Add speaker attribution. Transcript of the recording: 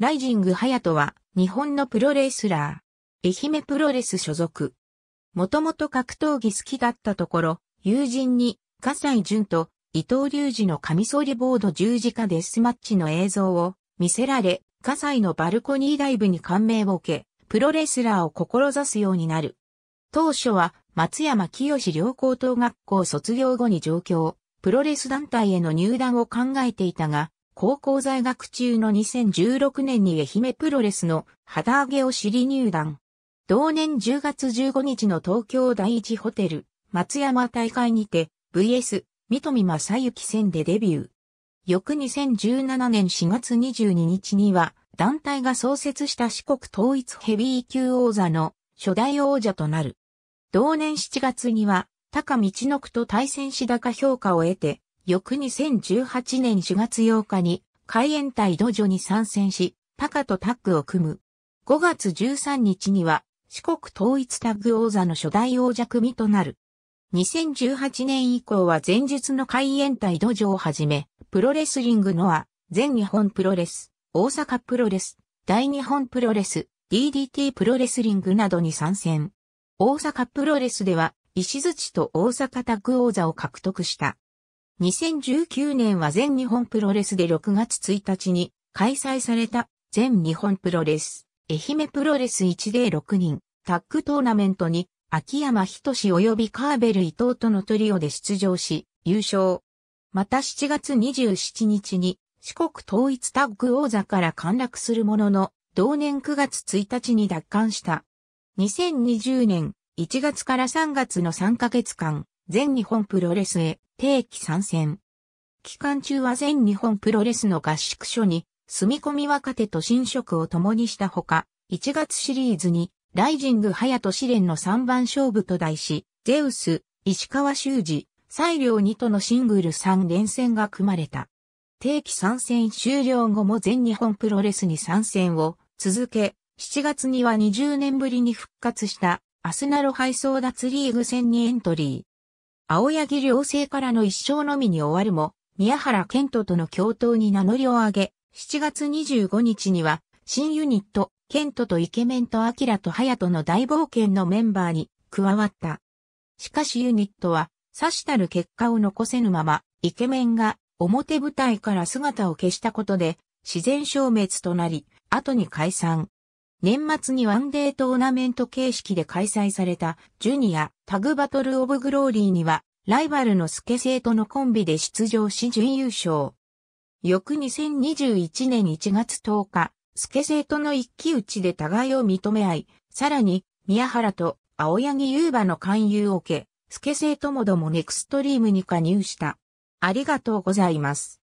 Speaker 1: ライジングハヤトは日本のプロレスラー。愛媛プロレス所属。もともと格闘技好きだったところ、友人に、笠井淳と伊藤隆二のカミソリボード十字架デスマッチの映像を見せられ、笠井のバルコニーライブに感銘を受け、プロレスラーを志すようになる。当初は松山清良高等学校卒業後に上京、プロレス団体への入団を考えていたが、高校在学中の2016年に愛媛プロレスの旗揚げを知り入団。同年10月15日の東京第一ホテル松山大会にて VS 三富正幸戦でデビュー。翌2017年4月22日には団体が創設した四国統一ヘビー級王座の初代王者となる。同年7月には高道の区と対戦し高評価を得て翌2018年4月8日に、海援隊土壌に参戦し、パカとタッグを組む。5月13日には、四国統一タッグ王座の初代王者組となる。2018年以降は前述の海援隊土壌をはじめ、プロレスリングのア、全日本プロレス、大阪プロレス、大日本プロレス、DDT プロレスリングなどに参戦。大阪プロレスでは、石槌と大阪タッグ王座を獲得した。2019年は全日本プロレスで6月1日に開催された全日本プロレス、愛媛プロレス1で6人、タッグトーナメントに秋山ひとし及びカーベル伊藤とのトリオで出場し、優勝。また7月27日に四国統一タッグ王座から陥落するものの、同年9月1日に奪還した。2020年1月から3月の3ヶ月間、全日本プロレスへ定期参戦。期間中は全日本プロレスの合宿所に住み込み若手と新職を共にしたほか、1月シリーズにライジング隼と試練の3番勝負と題し、ゼウス、石川修司、西良2とのシングル3連戦が組まれた。定期参戦終了後も全日本プロレスに参戦を続け、7月には20年ぶりに復活したアスナロハイダツリーグ戦にエントリー。青柳良生からの一生のみに終わるも、宮原健人との共闘に名乗りを上げ、7月25日には、新ユニット、健人とイケメンとアキラとハヤトの大冒険のメンバーに加わった。しかしユニットは、さしたる結果を残せぬまま、イケメンが表舞台から姿を消したことで、自然消滅となり、後に解散。年末にワンデートーナメント形式で開催されたジュニアタグバトルオブグローリーにはライバルのスケセイとのコンビで出場し準優勝。翌2021年1月10日、スケセイとの一騎打ちで互いを認め合い、さらに宮原と青柳優馬の勧誘を受け、スケセイともどもネクストリームに加入した。ありがとうございます。